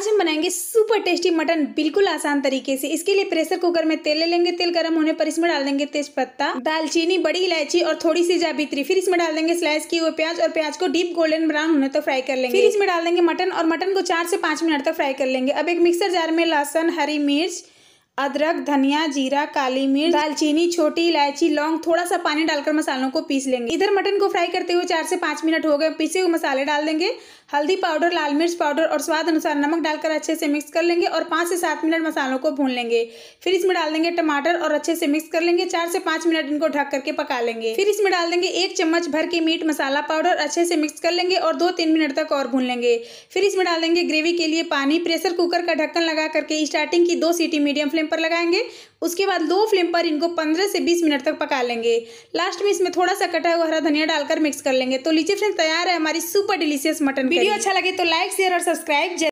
आज हम बनाएंगे सुपर टेस्टी मटन बिल्कुल आसान तरीके से इसके लिए प्रेशर कुकर में तेल ले लेंगे तेल गर्म होने पर इसमें डाल देंगे तेज पत्ता दालचीनी बड़ी इलायची और थोड़ी सी जावित्री फिर इसमें डाल देंगे स्लाइस किए हुए प्याज और प्याज को डीप गोल्डन ब्राउन होने तक तो फ्राई कर लेंगे फिर इसमें डाल देंगे मटन और मटन को चार से पांच मिनट तक फ्राई कर लेंगे अब एक मिक्सर जार में लहसन हरी मिर्च अदरक धनिया जीरा काली मिर्च दालचीनी छोटी इलायची लौंग थोड़ा सा पानी डालकर मसालों को पीस लेंगे इधर मटन को फ्राई करते हुए चार से पाँच मिनट हो गए पीसे हुए मसाले डाल देंगे हल्दी पाउडर लाल मिर्च पाउडर और स्वाद अनुसार नमक डालकर अच्छे से मिक्स कर लेंगे और पाँच से सात मिनट मसालों को भून लेंगे फिर इसमें डाल देंगे टमाटर और अच्छे से मिक्स कर लेंगे चार से पाँच मिनट इनको ढक करके पका लेंगे फिर इसमें डाल देंगे एक चम्मच भर के मीट मसाला पाउडर अच्छे से मिक्स कर लेंगे और दो तीन मिनट तक और भून लेंगे फिर इसमें डाल देंगे ग्रेवी के लिए पानी प्रेशर कुकर का ढक्कन लगा करके स्टार्टिंग की दो सीटी मीडियम फ्लेम पर लगाएंगे उसके बाद लो फ्लेम पर इनको पंद्रह से बीस मिनट तक पका लेंगे लास्ट में इसमें थोड़ा सा कटा हुआ हरा धनिया डालकर मिक्स कर लेंगे तो लीजिए फ्रेंड तैयार है हमारी सुपर डिलीशियस मटन वीडियो अच्छा लगे तो लाइक शेयर और सब्सक्राइब